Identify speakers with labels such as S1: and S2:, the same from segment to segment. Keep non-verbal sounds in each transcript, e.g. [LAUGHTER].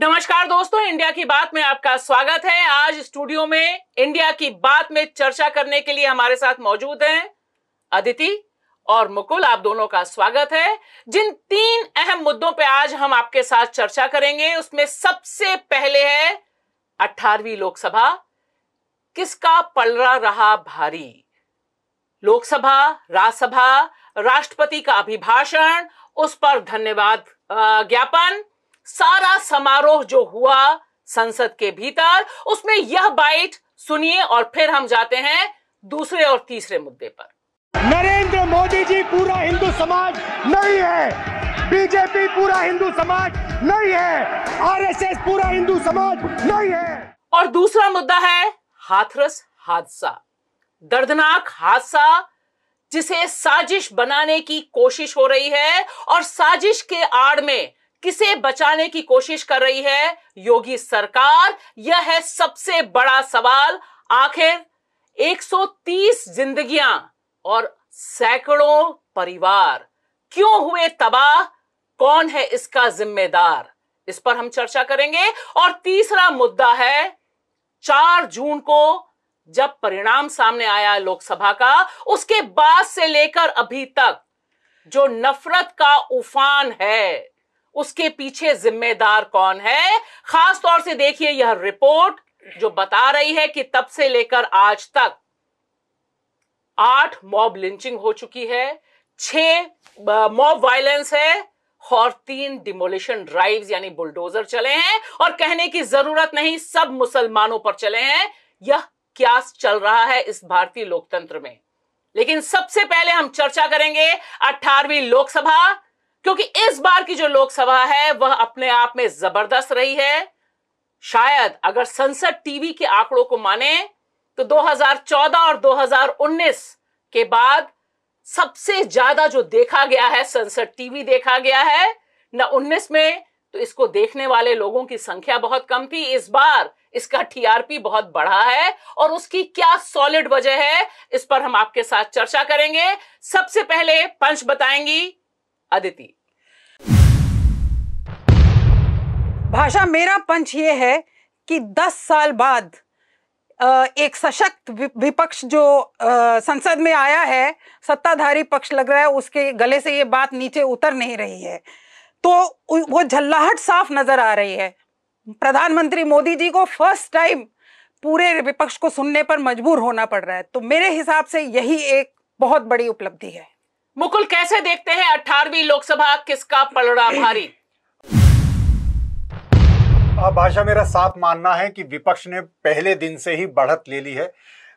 S1: नमस्कार दोस्तों इंडिया की बात में आपका स्वागत है आज स्टूडियो में इंडिया की बात में चर्चा करने के लिए हमारे साथ मौजूद हैं अदिति और मुकुल आप दोनों का स्वागत है जिन तीन अहम मुद्दों पर आज हम आपके साथ चर्चा करेंगे उसमें सबसे पहले है अठारहवीं लोकसभा किसका पलरा रहा भारी लोकसभा राज्यसभा राष्ट्रपति का अभिभाषण उस पर धन्यवाद ज्ञापन सारा समारोह जो हुआ संसद के भीतर उसमें यह बाइट सुनिए और फिर हम जाते हैं दूसरे और तीसरे मुद्दे पर
S2: नरेंद्र मोदी जी पूरा हिंदू समाज नहीं है बीजेपी पूरा हिंदू समाज नहीं है
S1: आरएसएस पूरा हिंदू समाज नहीं है और दूसरा मुद्दा है हाथरस हादसा दर्दनाक हादसा जिसे साजिश बनाने की कोशिश हो रही है और साजिश के आड़ में किसे बचाने की कोशिश कर रही है योगी सरकार यह है सबसे बड़ा सवाल आखिर 130 जिंदगियां और सैकड़ों परिवार क्यों हुए तबाह कौन है इसका जिम्मेदार इस पर हम चर्चा करेंगे और तीसरा मुद्दा है चार जून को जब परिणाम सामने आया लोकसभा का उसके बाद से लेकर अभी तक जो नफरत का उफान है उसके पीछे जिम्मेदार कौन है खास तौर से देखिए यह रिपोर्ट जो बता रही है कि तब से लेकर आज तक आठ मॉब लिंचिंग हो चुकी है छह मॉब वायलेंस है और तीन डिमोलिशन ड्राइव यानी बुलडोजर चले हैं और कहने की जरूरत नहीं सब मुसलमानों पर चले हैं यह क्या चल रहा है इस भारतीय लोकतंत्र में लेकिन सबसे पहले हम चर्चा करेंगे अठारहवीं लोकसभा क्योंकि इस बार की जो लोकसभा है वह अपने आप में जबरदस्त रही है शायद अगर संसद टीवी के आंकड़ों को माने तो 2014 और 2019 के बाद सबसे ज्यादा जो देखा गया है संसद टीवी देखा गया है न 19 में तो इसको देखने वाले लोगों की संख्या बहुत कम थी इस बार इसका टीआरपी बहुत बढ़ा है और उसकी क्या सॉलिड वजह है इस पर हम आपके साथ चर्चा करेंगे सबसे पहले पंच बताएंगी अदिति
S3: भाषा मेरा पंच ये है कि दस साल बाद एक सशक्त विपक्ष जो संसद में आया है सत्ताधारी पक्ष लग रहा है उसके गले से ये बात नीचे उतर नहीं रही है तो वो झल्लाहट साफ नजर आ रही है प्रधानमंत्री मोदी जी को फर्स्ट टाइम पूरे विपक्ष को सुनने पर मजबूर होना पड़ रहा है तो मेरे हिसाब से यही एक बहुत बड़ी उपलब्धि है
S1: मुकुल कैसे देखते हैं अठारहवीं लोकसभा किसका पलड़ा भारी
S2: भाषा मेरा साफ मानना है कि विपक्ष ने पहले दिन से ही बढ़त ले ली है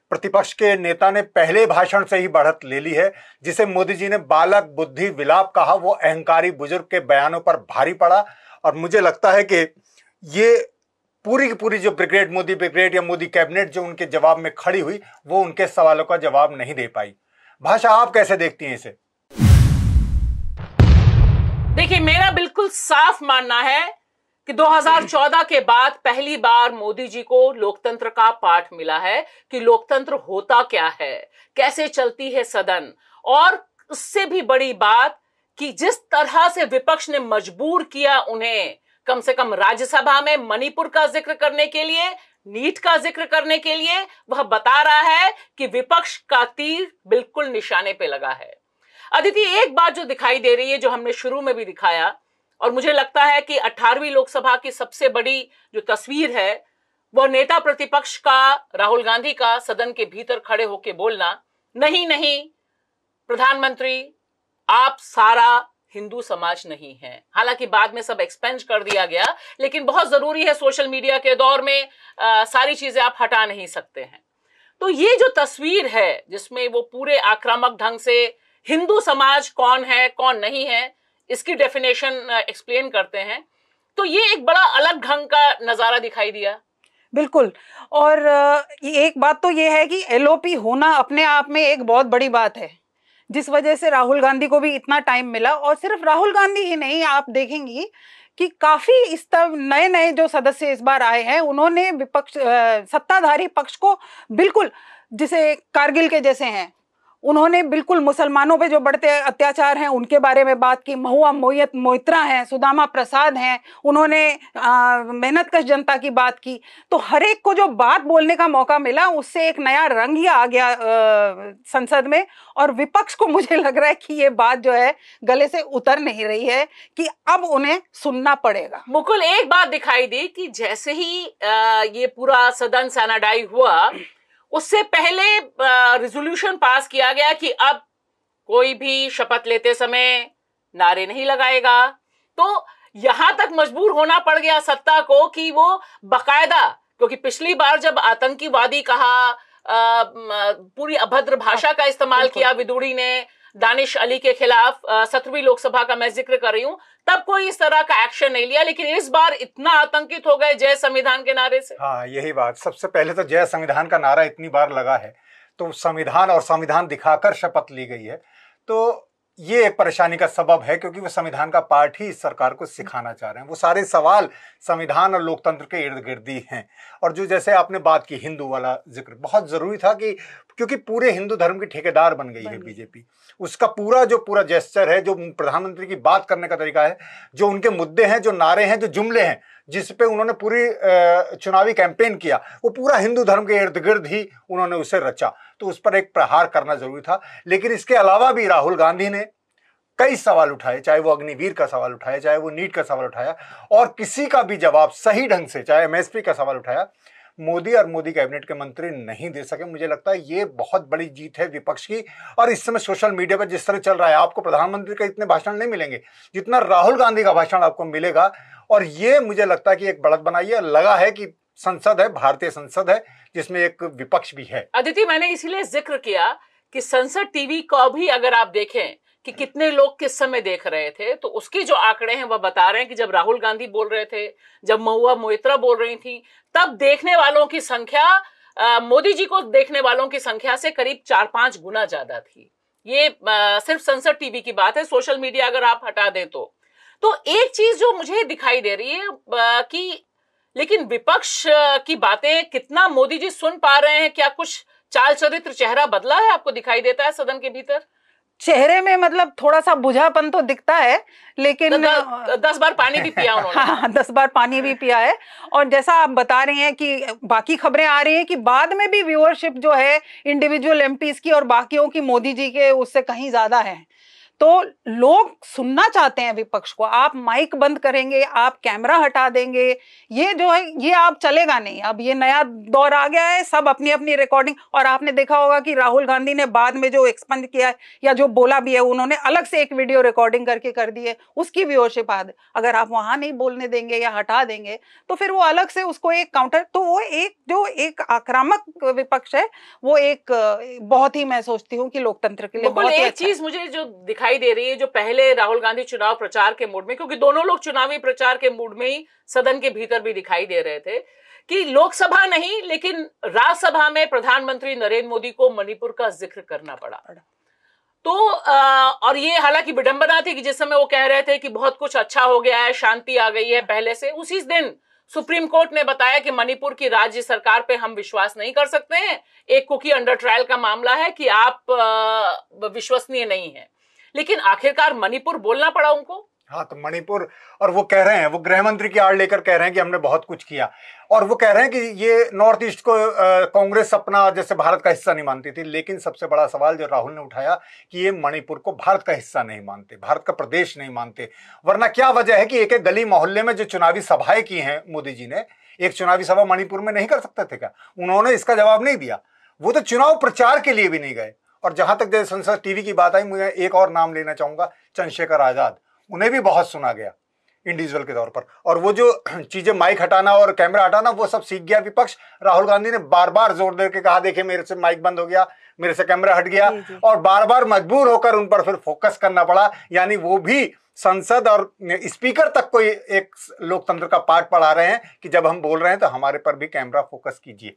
S2: प्रतिपक्ष के नेता ने पहले भाषण से ही बढ़त ले ली है जिसे मोदी जी ने बालक बुद्धि विलाप कहा वो अहंकारी बुजुर्ग के बयानों पर भारी पड़ा और मुझे लगता है कि ये पूरी की पूरी जो ब्रिगेड मोदी ब्रिगेड या मोदी कैबिनेट जो उनके जवाब में खड़ी हुई वो उनके सवालों का जवाब नहीं दे पाई भाषा आप कैसे देखती हैं इसे
S1: देखिए मेरा बिल्कुल साफ मानना है कि 2014 के बाद पहली बार मोदी जी को लोकतंत्र का पाठ मिला है कि लोकतंत्र होता क्या है कैसे चलती है सदन और उससे भी बड़ी बात कि जिस तरह से विपक्ष ने मजबूर किया उन्हें कम से कम राज्यसभा में मणिपुर का जिक्र करने के लिए नीट का जिक्र करने के लिए वह बता रहा है कि विपक्ष का तीर बिल्कुल निशाने पे लगा है अदिति एक बात जो दिखाई दे रही है जो हमने शुरू में भी दिखाया और मुझे लगता है कि 18वीं लोकसभा की सबसे बड़ी जो तस्वीर है वह नेता प्रतिपक्ष का राहुल गांधी का सदन के भीतर खड़े होकर बोलना नहीं नहीं प्रधानमंत्री आप सारा हिंदू समाज नहीं है हालांकि बाद में सब एक्सपेंज कर दिया गया लेकिन बहुत जरूरी है सोशल मीडिया के दौर में आ, सारी चीजें आप हटा नहीं सकते हैं तो ये जो तस्वीर है जिसमें वो पूरे आक्रामक ढंग से हिंदू समाज कौन है कौन नहीं है इसकी डेफिनेशन एक्सप्लेन करते हैं तो ये एक बड़ा अलग ढंग का नज़ारा दिखाई दिया
S3: बिल्कुल और एक बात तो ये है कि एलओपी होना अपने आप में एक बहुत बड़ी बात है जिस वजह से राहुल गांधी को भी इतना टाइम मिला और सिर्फ राहुल गांधी ही नहीं आप देखेंगी कि काफी इस तरह नए नए जो सदस्य इस बार आए हैं उन्होंने विपक्ष सत्ताधारी पक्ष को बिल्कुल जिसे कारगिल के जैसे हैं उन्होंने बिल्कुल मुसलमानों पे जो बढ़ते अत्याचार हैं उनके बारे में बात की महुआ मोयत मोहित्रा हैं सुदामा प्रसाद हैं उन्होंने मेहनत कश जनता की बात की तो हर एक को जो बात बोलने का मौका मिला उससे एक नया रंग ही आ गया आ, संसद में और विपक्ष को मुझे लग रहा है कि ये बात जो है गले से उतर नहीं रही है कि अब उन्हें सुनना पड़ेगा मुकुल
S1: एक बात दिखाई दी कि जैसे ही आ, ये पूरा सदन सैनाडाई हुआ उससे पहले रिजोल्यूशन पास किया गया कि अब कोई भी शपथ लेते समय नारे नहीं लगाएगा तो यहां तक मजबूर होना पड़ गया सत्ता को कि वो बकायदा क्योंकि पिछली बार जब आतंकीवादी कहा आ, पूरी अभद्र भाषा का इस्तेमाल किया विदुड़ी ने दानिश अली के खिलाफ सत्रहवीं लोकसभा का मैं जिक्र कर रही हूं तब कोई इस तरह का एक्शन नहीं लिया लेकिन इस बार इतना आतंकित हो गए जय संविधान के नारे से
S2: हाँ यही बात सबसे पहले तो जय संविधान का नारा इतनी बार लगा है तो संविधान और संविधान दिखाकर शपथ ली गई है तो ये एक परेशानी का सबब है क्योंकि वो संविधान का पाठ ही इस सरकार को सिखाना चाह रहे हैं वो सारे सवाल संविधान और लोकतंत्र के इर्द गिर्द ही हैं और जो जैसे आपने बात की हिंदू वाला जिक्र बहुत ज़रूरी था कि क्योंकि पूरे हिंदू धर्म की ठेकेदार बन गई है बीजेपी उसका पूरा जो पूरा जेस्चर है जो प्रधानमंत्री की बात करने का तरीका है जो उनके मुद्दे हैं जो नारे हैं जो जुमले हैं जिस पे उन्होंने पूरी चुनावी कैंपेन किया वो पूरा हिंदू धर्म के इर्द गिर्द ही उन्होंने उसे रचा तो उस पर एक प्रहार करना जरूरी था लेकिन इसके अलावा भी राहुल गांधी ने कई सवाल उठाए चाहे वो अग्निवीर का सवाल उठाया चाहे वो नीट का सवाल उठाया और किसी का भी जवाब सही ढंग से चाहे एमएसपी का सवाल उठाया मोदी और मोदी कैबिनेट के मंत्री नहीं दे सके मुझे लगता है ये बहुत बड़ी जीत है विपक्ष की और इस समय सोशल मीडिया पर जिस तरह चल रहा है आपको प्रधानमंत्री का इतने भाषण नहीं मिलेंगे जितना राहुल गांधी का भाषण आपको मिलेगा और ये मुझे लगता है कि एक बढ़त बनाई है लगा है कि संसद है भारतीय संसद है जिसमें एक विपक्ष भी है
S1: अदिति मैंने इसलिए जिक्र किया कि संसद टीवी को भी अगर आप देखें कि कितने लोग किस समय देख रहे थे तो उसके जो आंकड़े हैं वह बता रहे हैं कि जब राहुल गांधी बोल रहे थे जब महुआ मोहित्रा बोल रही थी तब देखने वालों की संख्या मोदी जी को देखने वालों की संख्या से करीब चार पांच गुना ज्यादा थी ये आ, सिर्फ संसद टीवी की बात है सोशल मीडिया अगर आप हटा दें तो तो एक चीज जो मुझे दिखाई दे रही है आ, कि लेकिन विपक्ष की बातें कितना मोदी जी सुन पा रहे हैं क्या कुछ चाल चरित्र चेहरा बदला है आपको दिखाई देता है सदन के भीतर
S3: चेहरे में मतलब थोड़ा सा बुझापन तो दिखता है लेकिन द, द,
S1: दस बार पानी भी पिया उन्होंने हाँ, हाँ
S3: दस बार पानी भी पिया है और जैसा आप बता रहे हैं कि बाकी खबरें आ रही हैं कि बाद में भी व्यूअरशिप जो है इंडिविजुअल एमपीज की और बाकियों की मोदी जी के उससे कहीं ज्यादा है तो लोग सुनना चाहते हैं विपक्ष को आप माइक बंद करेंगे आप कैमरा हटा देंगे ये जो है ये आप चलेगा नहीं अब ये नया दौर आ गया है सब अपनी अपनी रिकॉर्डिंग और आपने देखा होगा कि राहुल गांधी ने बाद में जो एक्सपंज किया है या जो बोला भी है उन्होंने अलग से एक वीडियो रिकॉर्डिंग करके कर दी है उसकी व्यूअरशिप बात अगर आप वहां नहीं बोलने देंगे या हटा देंगे तो फिर वो अलग से उसको एक काउंटर तो वो एक जो एक आक्रामक विपक्ष है वो एक बहुत ही मैं सोचती हूँ कि लोकतंत्र के लिए बहुत अच्छा
S1: चीज मुझे जो दिखाई दिखाई दे रही है जो पहले राहुल गांधी चुनाव प्रचार के मूड में क्योंकि दोनों लोग चुनावी प्रचार के मूड में ही सदन के भीतर भी दिखाई दे रहे थे कि लोकसभा नहीं लेकिन राज्यसभा में प्रधानमंत्री नरेंद्र मोदी को मणिपुर का जिक्र करना पड़ा तो आ, और ये हालांकि विडंबना थी कि जिस समय वो कह रहे थे कि बहुत कुछ अच्छा हो गया है शांति आ गई है पहले से उसी दिन सुप्रीम कोर्ट ने बताया कि मणिपुर की राज्य सरकार पे हम विश्वास नहीं कर सकते हैं एक कुकी अंडर ट्रायल का मामला है कि आप विश्वसनीय नहीं है लेकिन आखिरकार मणिपुर बोलना पड़ा उनको
S2: हाँ तो मणिपुर और वो कह रहे हैं वो गृह मंत्री की आड़ लेकर कह रहे हैं कि हमने बहुत कुछ किया और वो कह रहे हैं कि ये नॉर्थ ईस्ट को कांग्रेस अपना जैसे भारत का हिस्सा नहीं मानती थी लेकिन सबसे बड़ा सवाल जो राहुल ने उठाया कि ये मणिपुर को भारत का हिस्सा नहीं मानते भारत का प्रदेश नहीं मानते वरना क्या वजह है कि एक एक गली मोहल्ले में जो चुनावी सभाएं की हैं मोदी जी ने एक चुनावी सभा मणिपुर में नहीं कर सकते थे क्या उन्होंने इसका जवाब नहीं दिया वो तो चुनाव प्रचार के लिए भी नहीं गए और जहां तक संसद टीवी की बात आई मुझे एक और नाम लेना चाहूंगा चंद्रशेखर आज़ाद उन्हें भी बहुत सुना गया इंडिविजुअल के तौर पर और वो जो [CLEARS THROAT] चीज़ें माइक हटाना और कैमरा हटाना वो सब सीख गया विपक्ष राहुल गांधी ने बार बार जोर दे के कहा देखे मेरे से माइक बंद हो गया मेरे से कैमरा हट गया और बार बार मजबूर होकर उन पर फिर फोकस करना पड़ा यानी वो भी संसद और स्पीकर तक को एक लोकतंत्र का पाठ पढ़ा रहे हैं कि जब हम बोल रहे हैं तो हमारे पर भी कैमरा फोकस कीजिए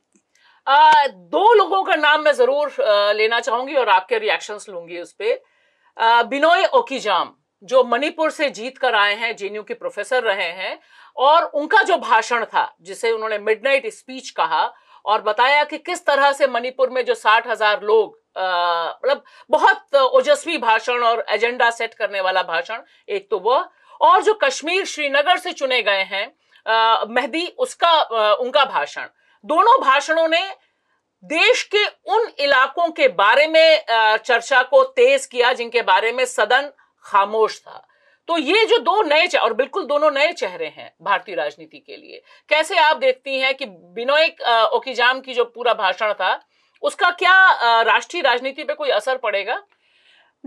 S1: आ, दो लोगों का नाम मैं जरूर आ, लेना चाहूंगी और आपके रिएक्शंस लूंगी उस पर बिनोय ओकीजाम जो मणिपुर से जीत कर आए हैं जेएनयू के प्रोफेसर रहे हैं और उनका जो भाषण था जिसे उन्होंने मिडनाइट स्पीच कहा और बताया कि किस तरह से मणिपुर में जो साठ हजार लोग मतलब बहुत ओजस्वी भाषण और एजेंडा सेट करने वाला भाषण एक तो वह और जो कश्मीर श्रीनगर से चुने गए हैं मेहदी उसका आ, उनका भाषण दोनों भाषणों ने देश के उन इलाकों के बारे में चर्चा को तेज किया जिनके बारे में सदन खामोश था तो ये जो दो नए और बिल्कुल दोनों नए चेहरे हैं भारतीय राजनीति के लिए कैसे आप देखती हैं कि बिनोय ओकीजाम की जो पूरा भाषण था उसका क्या राष्ट्रीय राजनीति पे कोई असर पड़ेगा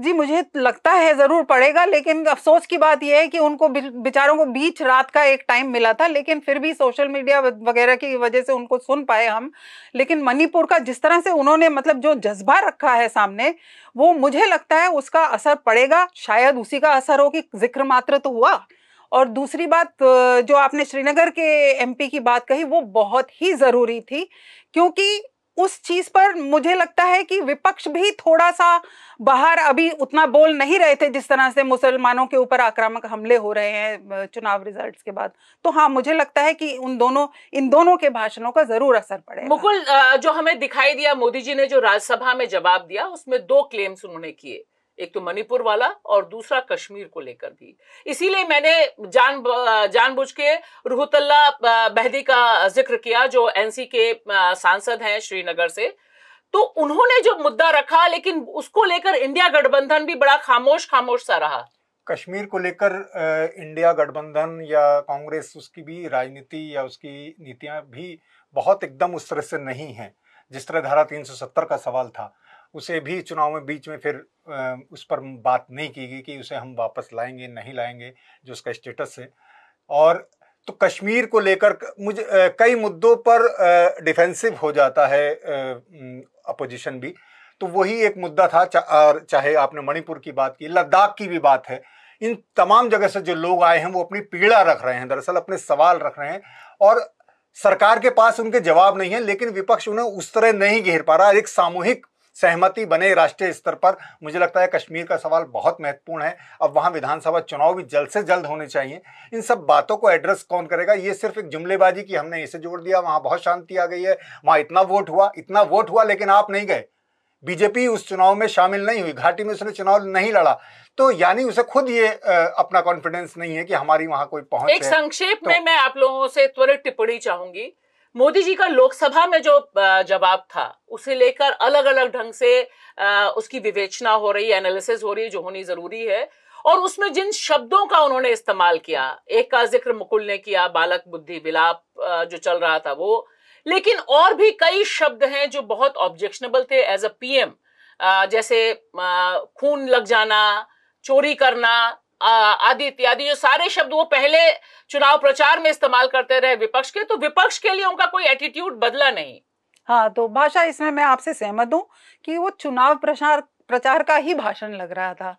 S3: जी मुझे लगता है जरूर पड़ेगा लेकिन अफसोस की बात यह है कि उनको बेचारों को बीच रात का एक टाइम मिला था लेकिन फिर भी सोशल मीडिया वगैरह की वजह से उनको सुन पाए हम लेकिन मणिपुर का जिस तरह से उन्होंने मतलब जो जज्बा रखा है सामने वो मुझे लगता है उसका असर पड़ेगा शायद उसी का असर हो कि जिक्र मात्र तो हुआ और दूसरी बात जो आपने श्रीनगर के एमपी की बात कही वो बहुत ही ज़रूरी थी क्योंकि उस चीज पर मुझे लगता है कि विपक्ष भी थोड़ा सा बाहर अभी उतना बोल नहीं रहे थे जिस तरह से मुसलमानों के ऊपर आक्रामक हमले हो रहे हैं चुनाव रिजल्ट्स के बाद तो हाँ मुझे लगता है कि उन दोनों इन दोनों के भाषणों का जरूर असर पड़े मुकुल जो हमें दिखाई दिया मोदी जी ने जो
S1: राज्यसभा में जवाब दिया उसमें दो क्लेम्स उन्होंने किए एक तो मणिपुर वाला और दूसरा कश्मीर को लेकर भी इसीलिए मैंने जान जानबूझ के रूहतल्ला बहदी का जिक्र किया जो एनसी के सांसद हैं श्रीनगर से तो उन्होंने जो मुद्दा रखा लेकिन उसको लेकर इंडिया गठबंधन भी बड़ा खामोश खामोश सा रहा
S2: कश्मीर को लेकर इंडिया गठबंधन या कांग्रेस उसकी भी राजनीति या उसकी नीतियां भी बहुत एकदम उस तरह से नहीं है जिस तरह धारा 370 का सवाल था उसे भी चुनाव में बीच में फिर उस पर बात नहीं की गई कि उसे हम वापस लाएंगे नहीं लाएंगे जो उसका स्टेटस है और तो कश्मीर को लेकर मुझे कई मुद्दों पर डिफेंसिव हो जाता है अपोजिशन भी तो वही एक मुद्दा था चा, चाहे आपने मणिपुर की बात की लद्दाख की भी बात है इन तमाम जगह से जो लोग आए हैं वो अपनी पीड़ा रख रहे हैं दरअसल अपने सवाल रख रहे हैं और सरकार के पास उनके जवाब नहीं है लेकिन विपक्ष उन्हें उस तरह नहीं घेर पा रहा एक सामूहिक सहमति बने राष्ट्रीय स्तर पर मुझे लगता है कश्मीर का सवाल बहुत महत्वपूर्ण है अब वहाँ विधानसभा चुनाव भी जल्द से जल्द होने चाहिए इन सब बातों को एड्रेस कौन करेगा ये सिर्फ एक जुमलेबाजी की हमने इसे जोड़ दिया वहाँ बहुत शांति आ गई है वहाँ इतना वोट हुआ इतना वोट हुआ लेकिन आप नहीं गए बीजेपी उस चुनाव में शामिल नहीं हुई घाटी में उसने चुनाव नहीं लड़ा तो यानी उसे खुद ये अपना कॉन्फिडेंस नहीं है कि हमारी वहां कोई पहुंच एक संक्षेप
S1: तो, में मैं आप लोगों से त्वरित टिप्पणी चाहूंगी मोदी जी का लोकसभा में जो जवाब था उसे लेकर अलग अलग ढंग से उसकी विवेचना हो रही एनालिसिस हो रही है जो होनी जरूरी है और उसमें जिन शब्दों का उन्होंने इस्तेमाल किया एक का जिक्र मुकुल ने किया बालक बुद्धि विलाप जो चल रहा था वो लेकिन और भी कई शब्द हैं जो बहुत ऑब्जेक्शनेबल थे एज अ पीएम जैसे खून लग जाना चोरी करना आदि इत्यादि जो सारे शब्द वो पहले चुनाव प्रचार में इस्तेमाल करते रहे विपक्ष के तो विपक्ष के लिए उनका कोई एटीट्यूड बदला नहीं
S3: हाँ तो भाषा इसमें मैं आपसे सहमत हूँ कि वो चुनाव प्रचार प्रचार का ही भाषण लग रहा था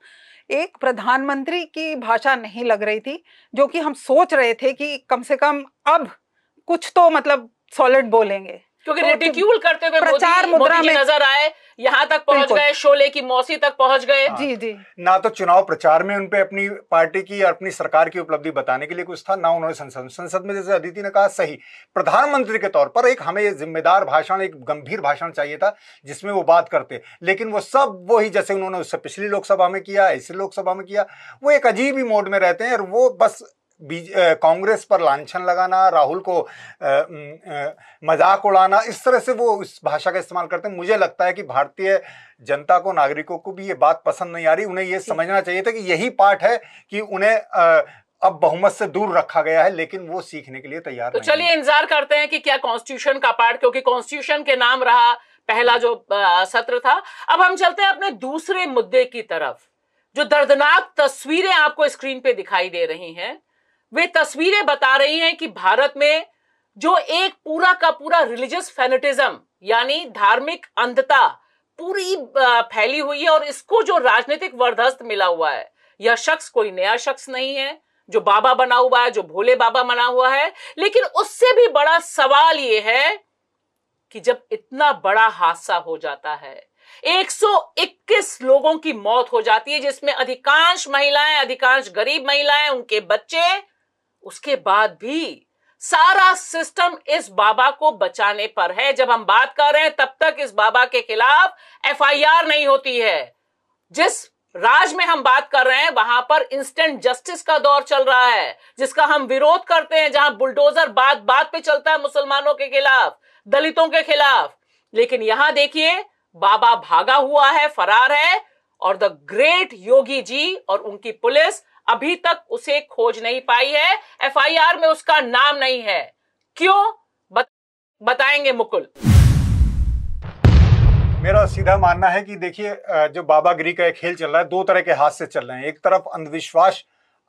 S3: एक प्रधानमंत्री की भाषा नहीं लग रही थी जो कि हम सोच रहे थे कि कम से कम अब कुछ तो मतलब सॉलिड बोलेंगे क्योंकि रेटिक्यूल करते हुए प्रचार मुद्रा में नजर आए
S1: यहाँ तक पहुंच गए शोले की मौसी तक पहुंच गए हाँ। जी जी
S2: ना तो चुनाव प्रचार में उनपे अपनी पार्टी की और अपनी सरकार की उपलब्धि बताने के लिए कुछ था ना उन्होंने संसद संसद में जैसे अदिति ने कहा सही प्रधानमंत्री के तौर पर एक हमें जिम्मेदार भाषण एक गंभीर भाषण चाहिए था जिसमें वो बात करते लेकिन वो सब वो जैसे उन्होंने उससे पिछली लोकसभा में किया इसी लोकसभा में किया वो एक अजीब ही मोड में रहते हैं और वो बस कांग्रेस पर लांछन लगाना राहुल को मजाक उड़ाना इस तरह से वो इस भाषा का इस्तेमाल करते हैं मुझे लगता है कि भारतीय जनता को नागरिकों को भी ये बात पसंद नहीं आ रही उन्हें ये समझना चाहिए था कि यही पार्ट है कि उन्हें अब बहुमत से दूर रखा गया है लेकिन वो सीखने के लिए तैयार तो चलिए
S1: इंतजार करते हैं कि क्या कॉन्स्टिट्यूशन का पार्ट क्योंकि कॉन्स्टिट्यूशन के नाम रहा पहला जो सत्र था अब हम चलते हैं अपने दूसरे मुद्दे की तरफ जो दर्दनाक तस्वीरें आपको स्क्रीन पे दिखाई दे रही हैं वे तस्वीरें बता रही हैं कि भारत में जो एक पूरा का पूरा रिलीजियस फेनेटिज्म यानी धार्मिक अंधता पूरी फैली हुई है और इसको जो राजनीतिक वर्धस्त मिला हुआ है यह शख्स कोई नया शख्स नहीं है जो बाबा बना हुआ है जो भोले बाबा बना हुआ है लेकिन उससे भी बड़ा सवाल यह है कि जब इतना बड़ा हादसा हो जाता है 121 लोगों की मौत हो जाती है जिसमें अधिकांश महिलाएं अधिकांश गरीब महिलाएं उनके बच्चे उसके बाद भी सारा सिस्टम इस बाबा को बचाने पर है जब हम बात कर रहे हैं तब तक इस बाबा के खिलाफ एफआईआर नहीं होती है जिस राज में हम बात कर रहे हैं वहां पर इंस्टेंट जस्टिस का दौर चल रहा है जिसका हम विरोध करते हैं जहां बुलडोजर बात बात पे चलता है मुसलमानों के खिलाफ दलितों के खिलाफ लेकिन यहां देखिए बाबा भागा हुआ है फरार है और द ग्रेट योगी जी और उनकी पुलिस अभी तक उसे खोज नहीं पाई है एफआईआर में उसका नाम नहीं है क्यों बत, बताएंगे मुकुल
S2: मेरा सीधा मानना है कि देखिए जो बाबागिरी का एक खेल चल रहा है दो तरह के हाथ से चल रहे हैं एक तरफ अंधविश्वास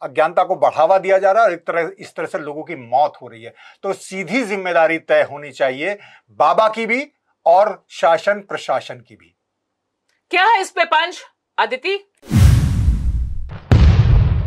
S2: अज्ञानता को बढ़ावा दिया जा रहा है और एक तरह इस तरह से लोगों की मौत हो रही है तो सीधी जिम्मेदारी तय होनी चाहिए बाबा की भी और शासन प्रशासन की भी
S1: क्या है इस पे पंच अदिति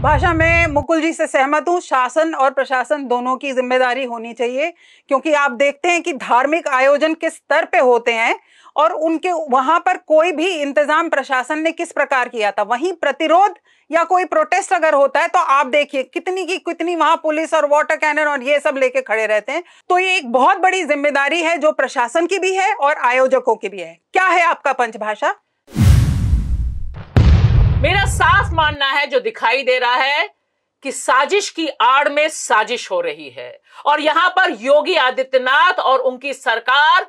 S3: भाषा में मुकुल जी से सहमत हूँ शासन और प्रशासन दोनों की जिम्मेदारी होनी चाहिए क्योंकि आप देखते हैं कि धार्मिक आयोजन किस स्तर पे होते हैं और उनके वहां पर कोई भी इंतजाम प्रशासन ने किस प्रकार किया था वहीं प्रतिरोध या कोई प्रोटेस्ट अगर होता है तो आप देखिए कितनी की कितनी वहां पुलिस और वाटर कैनन और ये सब लेके खड़े रहते हैं तो ये एक बहुत बड़ी जिम्मेदारी है जो प्रशासन की भी है और आयोजकों की भी है क्या है आपका पंचभाषा
S1: मेरा साफ मानना है जो दिखाई दे रहा है कि साजिश की आड़ में साजिश हो रही है और यहां पर योगी आदित्यनाथ और उनकी सरकार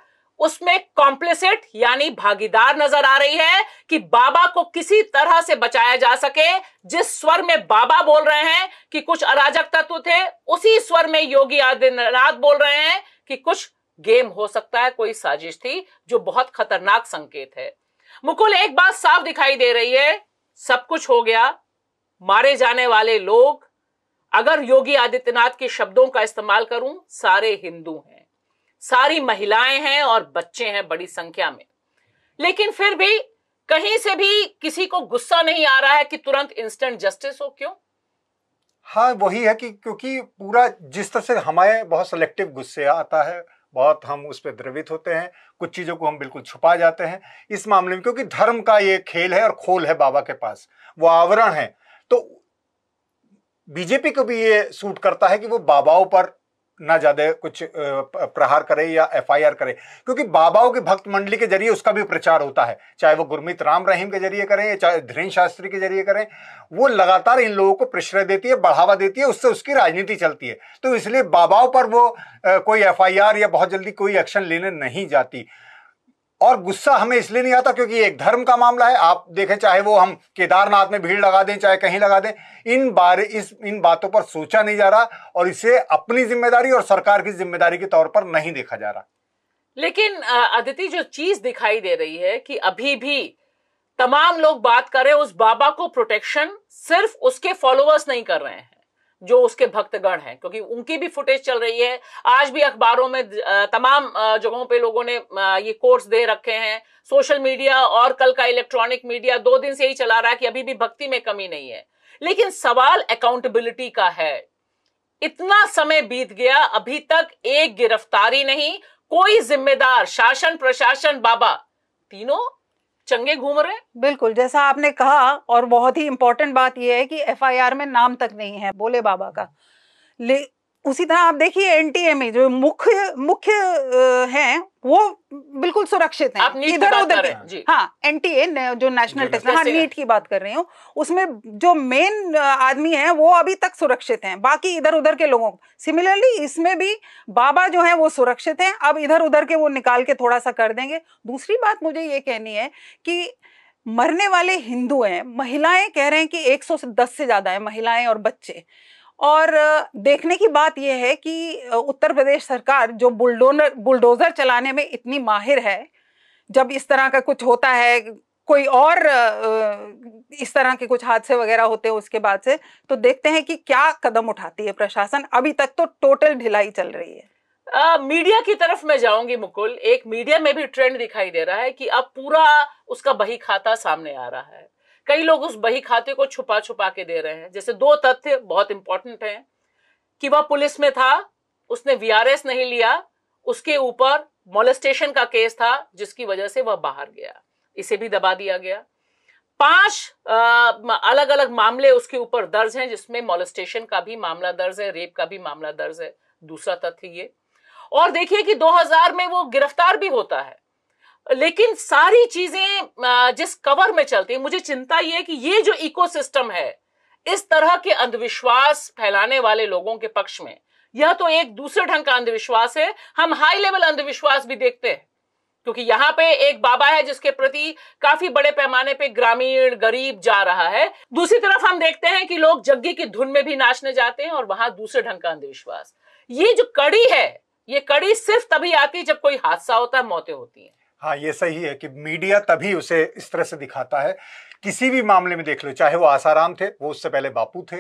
S1: उसमें कॉम्प्लिसिट यानी भागीदार नजर आ रही है कि बाबा को किसी तरह से बचाया जा सके जिस स्वर में बाबा बोल रहे हैं कि कुछ अराजक तत्व थे उसी स्वर में योगी आदित्यनाथ बोल रहे हैं कि कुछ गेम हो सकता है कोई साजिश थी जो बहुत खतरनाक संकेत है मुकुल एक बात साफ दिखाई दे रही है सब कुछ हो गया मारे जाने वाले लोग अगर योगी आदित्यनाथ के शब्दों का इस्तेमाल करूं सारे हिंदू हैं सारी महिलाएं हैं और बच्चे हैं बड़ी संख्या में लेकिन फिर भी कहीं से भी किसी को गुस्सा नहीं आ रहा है कि तुरंत इंस्टेंट जस्टिस हो क्यों
S2: हाँ वही है कि क्योंकि पूरा जिस तरह से हमारे बहुत सिलेक्टिव गुस्से आता है बहुत हम उस पर द्रवित होते हैं कुछ चीज़ों को हम बिल्कुल छुपा जाते हैं इस मामले में क्योंकि धर्म का ये खेल है और खोल है बाबा के पास वो आवरण है तो बीजेपी को भी ये सूट करता है कि वो बाबाओं पर ना ज्यादा कुछ प्रहार करे या एफआईआर करे क्योंकि बाबाओं की भक्त मंडली के जरिए उसका भी प्रचार होता है चाहे वो गुरमीत राम रहीम के जरिए करें या चाहे धीरेन्द्र शास्त्री के जरिए करें वो लगातार इन लोगों को प्रश्रय देती है बढ़ावा देती है उससे उसकी राजनीति चलती है तो इसलिए बाबाओं पर वो कोई एफ या बहुत जल्दी कोई एक्शन लेने नहीं जाती और गुस्सा हमें इसलिए नहीं आता क्योंकि एक धर्म का मामला है आप देखें चाहे वो हम केदारनाथ में भीड़ लगा दें चाहे कहीं लगा दें इन बारे इस इन बातों पर सोचा नहीं जा रहा और इसे अपनी जिम्मेदारी और सरकार की जिम्मेदारी के तौर पर नहीं देखा जा रहा
S1: लेकिन अदिति जो चीज दिखाई दे रही है कि अभी भी तमाम लोग बात करें उस बाबा को प्रोटेक्शन सिर्फ उसके फॉलोअर्स नहीं कर रहे हैं जो उसके भक्तगण हैं क्योंकि उनकी भी फुटेज चल रही है आज भी अखबारों में तमाम जगहों पे लोगों ने ये कोर्स दे रखे हैं सोशल मीडिया और कल का इलेक्ट्रॉनिक मीडिया दो दिन से ही चला रहा है कि अभी भी भक्ति में कमी नहीं है लेकिन सवाल अकाउंटेबिलिटी का है इतना समय बीत गया अभी तक एक गिरफ्तारी नहीं कोई जिम्मेदार शासन प्रशासन बाबा तीनों
S3: चंगे घूम रहे बिल्कुल जैसा आपने कहा और बहुत ही इम्पोर्टेंट बात यह है कि एफआईआर में नाम तक नहीं है बोले बाबा का उसी तरह आप देखिए में जो मुख्य मुख्य है वो बिल्कुल सुरक्षित हाँ, हाँ, है इधर उधर हाँ एनटीए जो नेशनल टेस्ट हाँ नीट की बात कर रही हूँ उसमें जो मेन आदमी है वो अभी तक सुरक्षित हैं बाकी इधर उधर के लोगों सिमिलरली इसमें भी बाबा जो है वो सुरक्षित हैं अब इधर उधर के वो निकाल के थोड़ा सा कर देंगे दूसरी बात मुझे ये कहनी है कि मरने वाले हिंदू हैं महिलाएं कह रहे हैं कि 110 से ज्यादा है महिलाएं और बच्चे और देखने की बात यह है कि उत्तर प्रदेश सरकार जो बुलडोनर बुलडोज़र चलाने में इतनी माहिर है जब इस तरह का कुछ होता है कोई और इस तरह के कुछ हादसे वगैरह होते हैं उसके बाद से तो देखते हैं कि क्या कदम उठाती है प्रशासन अभी तक तो टोटल ढिलाई चल रही है
S1: आ, मीडिया की तरफ मैं जाऊंगी मुकुल एक मीडिया में भी ट्रेंड दिखाई दे रहा है कि अब पूरा उसका बही खाता सामने आ रहा है कई लोग उस बही खाते को छुपा छुपा के दे रहे हैं जैसे दो तथ्य बहुत इंपॉर्टेंट हैं कि वह पुलिस में था उसने वीआरएस नहीं लिया उसके ऊपर मोलेस्टेशन का केस था जिसकी वजह से वह बाहर गया इसे भी दबा दिया गया पांच अलग अलग मामले उसके ऊपर दर्ज हैं जिसमें मोलेस्टेशन का भी मामला दर्ज है रेप का भी मामला दर्ज है दूसरा तथ्य ये और देखिए कि 2000 में वो गिरफ्तार भी होता है लेकिन सारी चीजें जिस कवर में चलती है मुझे चिंता यह है कि ये जो इकोसिस्टम है इस तरह के अंधविश्वास फैलाने वाले लोगों के पक्ष में यह तो एक दूसरे ढंग का अंधविश्वास है हम हाई लेवल अंधविश्वास भी देखते हैं क्योंकि यहां पे एक बाबा है जिसके प्रति काफी बड़े पैमाने पे ग्रामीण गरीब जा रहा है दूसरी तरफ हम देखते हैं कि लोग जग्गी की धुन में भी नाचने जाते हैं और वहां दूसरे ढंग का अंधविश्वास ये जो कड़ी है ये कड़ी सिर्फ तभी आती है जब कोई हादसा होता है मौतें होती हैं
S2: हाँ ये सही है कि मीडिया तभी उसे इस तरह से दिखाता है किसी भी मामले में देख लो चाहे वो आसाराम थे वो उससे पहले बापू थे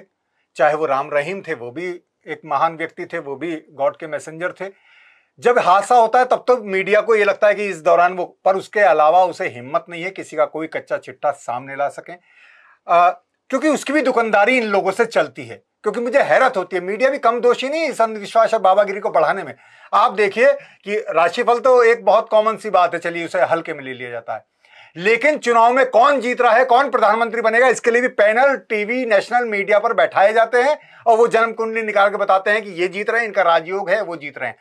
S2: चाहे वो राम रहीम थे वो भी एक महान व्यक्ति थे वो भी गॉड के मैसेंजर थे जब हादसा होता है तब तो मीडिया को ये लगता है कि इस दौरान वो पर उसके अलावा उसे हिम्मत नहीं है किसी का कोई कच्चा चिट्ठा सामने ला सकें क्योंकि उसकी भी दुकानदारी इन लोगों से चलती है क्योंकि मुझे हैरत होती है मीडिया भी कम दोषी नहीं इस अंधविश्वास और बाबागिरी को बढ़ाने में आप देखिए कि राशिफल तो एक बहुत कॉमन सी बात है चलिए उसे हल्के में ले लिया जाता है लेकिन चुनाव में कौन जीत रहा है कौन प्रधानमंत्री बनेगा इसके लिए भी पैनल टीवी नेशनल मीडिया पर बैठाए जाते हैं और वो जन्म कुंडली निकाल के बताते हैं कि ये जीत रहे हैं इनका राजयोग है वो जीत रहे हैं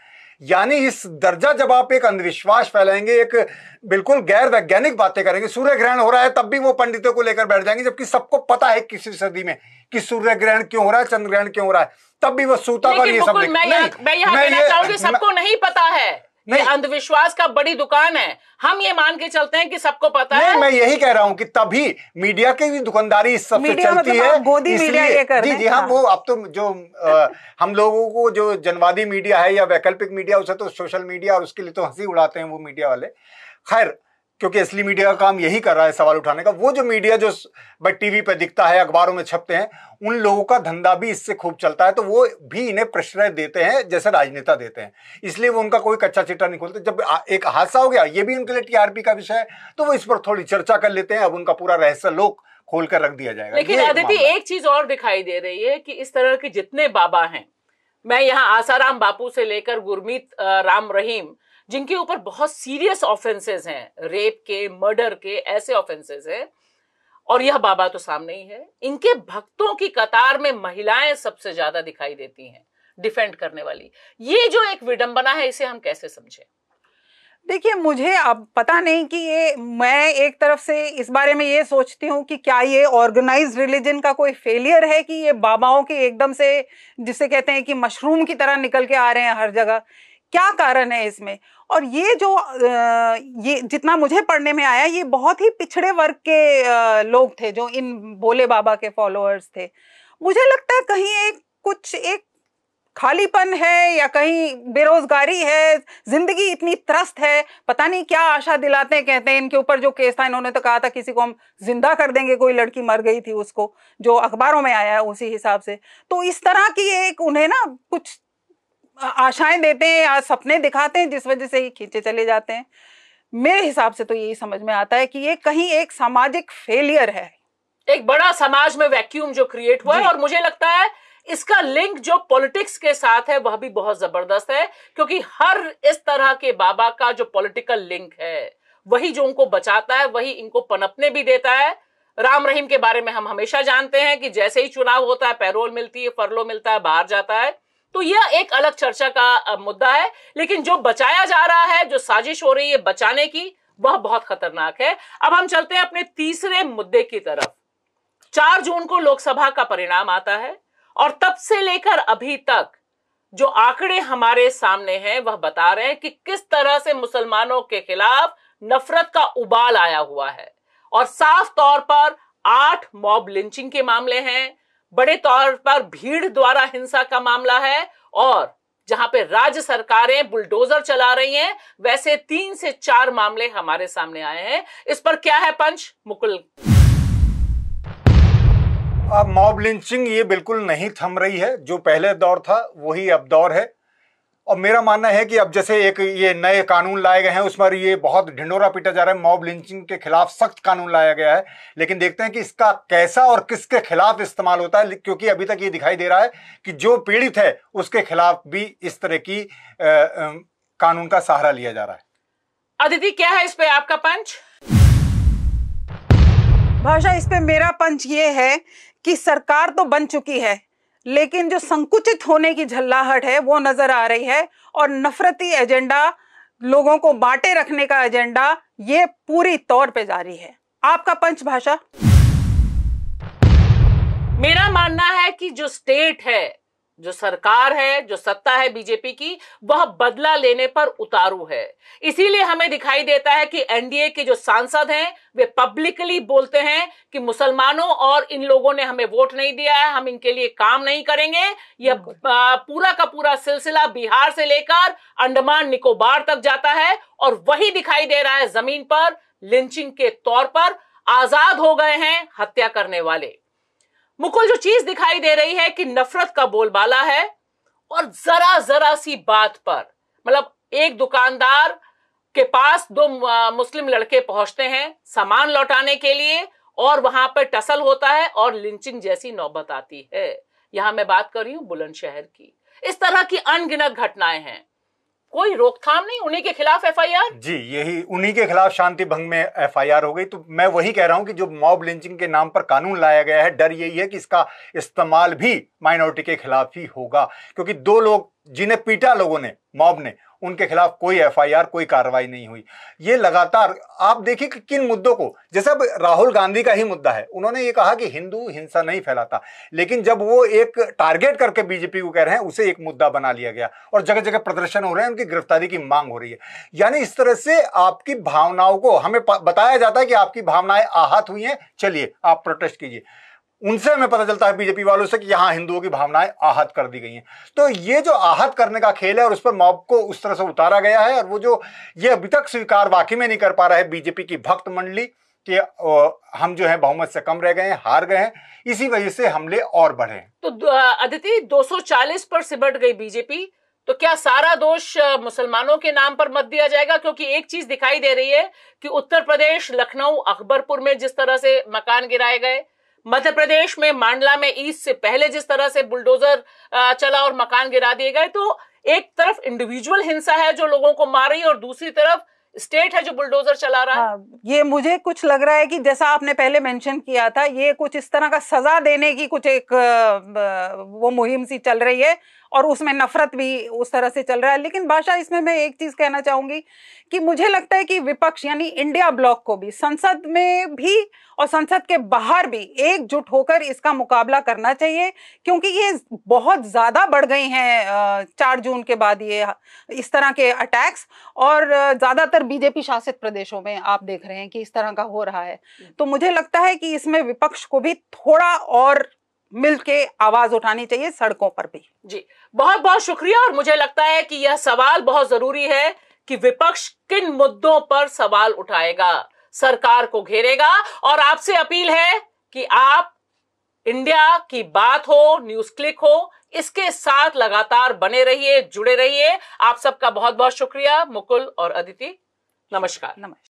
S2: यानी इस दर्जा जब आप एक अंधविश्वास फैलाएंगे एक बिल्कुल गैर वैज्ञानिक बातें करेंगे सूर्य ग्रहण हो रहा है तब भी वो पंडितों को लेकर बैठ जाएंगे जबकि सबको पता है किसी सदी में कि सूर्य ग्रहण क्यों हो रहा है चंद्र ग्रहण क्यों हो रहा है तब भी वो सूता पर ये सब मैं, मैं, मैं ये सबको
S1: नहीं पता है नहीं अंधविश्वास का बड़ी दुकान है हम ये मान के चलते हैं कि सबको
S2: पता है मैं यही कह रहा हूँ कि तभी मीडिया की भी दुकानदारी इस सबसे चलती मतलब है गोदी मीडिया ये कर जी जी हाँ, हाँ वो अब तो जो आ, हम लोगों को जो जनवादी मीडिया है या वैकल्पिक मीडिया उसे तो सोशल मीडिया और उसके लिए तो हंसी उड़ाते हैं वो मीडिया वाले खैर क्योंकि असली मीडिया का काम यही कर रहा है सवाल उठाने का वो जो मीडिया जो टीवी पर दिखता है अखबारों में छपते हैं उन लोगों का धंधा भी इससे खूब चलता है तो वो भी इन्हें प्रश्रय देते हैं जैसे राजनेता देते हैं इसलिए वो उनका कोई कच्चा चिट्ठा नहीं खोलते जब एक हादसा हो गया ये भी उनके लिए टीआरपी का विषय है तो वो इस पर थोड़ी चर्चा कर लेते हैं अब उनका पूरा रहस्य लोग खोल कर रख दिया जाएगा लेकिन आदित्य
S1: एक चीज और दिखाई दे रही है कि इस तरह के जितने बाबा हैं मैं यहाँ आसाराम बापू से लेकर गुरमीत राम रहीम जिनके ऊपर बहुत सीरियस ऑफेंसेस हैं रेप के मर्डर के ऐसे ऑफेंसेस हैं और यह बाबा तो सामने ही है इनके भक्तों की कतार में महिलाएं सबसे ज्यादा दिखाई देती हैं डिफेंड करने वाली ये जो एक विडंबना है इसे हम कैसे समझें
S3: देखिए मुझे अब पता नहीं कि ये मैं एक तरफ से इस बारे में ये सोचती हूँ कि क्या ये ऑर्गेनाइज रिलीजन का कोई फेलियर है कि ये बाबाओं के एकदम से जिसे कहते हैं कि मशरूम की तरह निकल के आ रहे हैं हर जगह क्या कारण है इसमें और ये जो ये जितना मुझे पढ़ने में आया ये बहुत ही पिछड़े वर्ग के लोग थे जो इन भोले बाबा के फॉलोअर्स थे मुझे लगता है कहीं एक कुछ एक खालीपन है या कहीं बेरोजगारी है जिंदगी इतनी त्रस्त है पता नहीं क्या आशा दिलाते हैं कहते हैं इनके ऊपर जो केस था इन्होंने तो कहा था किसी को हम जिंदा कर देंगे कोई लड़की मर गई थी उसको जो अखबारों में आया है उसी हिसाब से तो इस तरह की एक उन्हें ना कुछ आशाएं देते हैं या सपने दिखाते हैं जिस वजह से ये खींचे चले जाते हैं मेरे हिसाब से तो यही समझ में आता है कि ये कहीं एक सामाजिक फेलियर है
S1: एक बड़ा समाज में वैक्यूम जो क्रिएट हुआ है और मुझे लगता है इसका लिंक जो पॉलिटिक्स के साथ है वह भी बहुत जबरदस्त है क्योंकि हर इस तरह के बाबा का जो पॉलिटिकल लिंक है वही जो उनको बचाता है वही इनको पनपने भी देता है राम रहीम के बारे में हम हमेशा जानते हैं कि जैसे ही चुनाव होता है पैरोल मिलती है फरलो मिलता है बाहर जाता है तो यह एक अलग चर्चा का मुद्दा है लेकिन जो बचाया जा रहा है जो साजिश हो रही है बचाने की वह बहुत खतरनाक है अब हम चलते हैं अपने तीसरे मुद्दे की तरफ चार जून को लोकसभा का परिणाम आता है और तब से लेकर अभी तक जो आंकड़े हमारे सामने हैं वह बता रहे हैं कि किस तरह से मुसलमानों के खिलाफ नफरत का उबाल आया हुआ है और साफ तौर पर आठ मॉब लिंचिंग के मामले हैं बड़े तौर पर भीड़ द्वारा हिंसा का मामला है और जहां पे राज्य सरकारें बुलडोजर चला रही हैं वैसे तीन से चार मामले हमारे सामने आए हैं इस पर क्या है पंच मुकुल
S2: अब मॉब लिंचिंग ये बिल्कुल नहीं थम रही है जो पहले दौर था वही अब दौर है और मेरा मानना है कि अब जैसे एक ये नए कानून लाए गए हैं उसमें ये बहुत ढिंडोरा पीटा जा रहा है मॉब लिंचिंग के खिलाफ सख्त कानून लाया गया है लेकिन देखते हैं कि इसका कैसा और किसके खिलाफ इस्तेमाल होता है क्योंकि अभी तक ये दिखाई दे रहा है कि जो पीड़ित है उसके खिलाफ भी इस तरह की आ, आ, कानून का सहारा लिया जा रहा है
S1: अदिति क्या है इस पर आपका पंच
S3: भाषा इस पे मेरा पंच ये है कि सरकार तो बन चुकी है लेकिन जो संकुचित होने की झल्लाहट है वो नजर आ रही है और नफरती एजेंडा लोगों को बांटे रखने का एजेंडा ये पूरी तौर पे जारी है आपका पंच भाषा
S1: मेरा मानना है कि जो स्टेट है जो सरकार है जो सत्ता है बीजेपी की वह बदला लेने पर उतारू है इसीलिए हमें दिखाई देता है कि एनडीए के जो सांसद हैं वे पब्लिकली बोलते हैं कि मुसलमानों और इन लोगों ने हमें वोट नहीं दिया है हम इनके लिए काम नहीं करेंगे यह पूरा का पूरा सिलसिला बिहार से लेकर अंडमान निकोबार तक जाता है और वही दिखाई दे रहा है जमीन पर लिंचिंग के तौर पर आजाद हो गए हैं हत्या करने वाले मुकुल जो चीज दिखाई दे रही है कि नफरत का बोलबाला है और जरा जरा सी बात पर मतलब एक दुकानदार के पास दो मुस्लिम लड़के पहुंचते हैं सामान लौटाने के लिए और वहां पर टसल होता है और लिंचिंग जैसी नौबत आती है यहां मैं बात कर रही हूं बुलंदशहर की इस तरह की अनगिनत घटनाएं हैं कोई रोकथाम नहीं उन्हीं के खिलाफ एफआईआर
S2: जी यही उन्हीं के खिलाफ शांति भंग में एफआईआर हो गई तो मैं वही कह रहा हूं कि जो मॉब लिंचिंग के नाम पर कानून लाया गया है डर यही है कि इसका इस्तेमाल भी माइनॉरिटी के खिलाफ ही होगा क्योंकि दो लोग जिन्हें पीटा लोगों ने मॉब ने उनके खिलाफ कोई एफआईआर कोई कार्रवाई नहीं हुई ये लगातार आप देखिए कि किन मुद्दों को जैसे अब राहुल गांधी का ही मुद्दा है उन्होंने ये कहा कि हिंदू हिंसा नहीं फैलाता लेकिन जब वो एक टारगेट करके बीजेपी को कह रहे हैं उसे एक मुद्दा बना लिया गया और जगह जगह प्रदर्शन हो रहे हैं उनकी गिरफ्तारी की मांग हो रही है यानी इस तरह से आपकी भावनाओं को हमें बताया जाता है कि आपकी भावनाएं आहत हुई हैं चलिए आप प्रोटेस्ट कीजिए उनसे हमें पता चलता है बीजेपी वालों से कि यहां हिंदुओं की भावनाएं आहत कर दी गई हैं तो ये जो आहत करने का खेल है और उस पर मॉब को उस तरह से उतारा गया है और वो जो ये अभी तक स्वीकार वाकई में नहीं कर पा रहा है बीजेपी की भक्त मंडली कि हम जो है बहुमत से कम रह गए हैं हार गए हैं इसी वजह से हमले और बढ़े
S1: तो अदिति 240 पर सिमट गई बीजेपी तो क्या सारा दोष मुसलमानों के नाम पर मत दिया जाएगा क्योंकि एक चीज दिखाई दे रही है कि उत्तर प्रदेश लखनऊ अकबरपुर में जिस तरह से मकान गिराए गए मध्य प्रदेश में मांडला में ईस्ट से पहले जिस तरह से बुलडोजर चला और मकान गिरा दिए गए तो एक तरफ इंडिविजुअल हिंसा है जो लोगों को मार रही और दूसरी तरफ स्टेट है जो बुलडोजर चला रहा है हाँ,
S3: ये मुझे कुछ लग रहा है कि जैसा आपने पहले मेंशन किया था ये कुछ इस तरह का सजा देने की कुछ एक वो मुहिम सी चल रही है और उसमें नफरत भी उस तरह से चल रहा है लेकिन भाषा इसमें मैं एक चीज कहना चाहूंगी कि मुझे लगता है कि विपक्ष यानी इंडिया ब्लॉक को भी संसद में भी और संसद के बाहर भी एकजुट होकर इसका मुकाबला करना चाहिए क्योंकि ये बहुत ज्यादा बढ़ गई हैं चार जून के बाद ये इस तरह के अटैक्स और ज्यादातर बीजेपी शासित प्रदेशों में आप देख रहे हैं कि इस तरह का हो रहा है तो मुझे लगता है कि इसमें विपक्ष को भी थोड़ा और मिलके आवाज उठानी चाहिए सड़कों पर भी
S1: जी बहुत बहुत शुक्रिया और मुझे लगता है कि यह सवाल बहुत जरूरी है कि विपक्ष किन मुद्दों पर सवाल उठाएगा सरकार को घेरेगा और आपसे अपील है कि आप इंडिया की बात हो न्यूज क्लिक हो इसके साथ लगातार बने रहिए जुड़े रहिए आप सबका बहुत बहुत शुक्रिया मुकुल और अदिति नमस्कार नमस्कार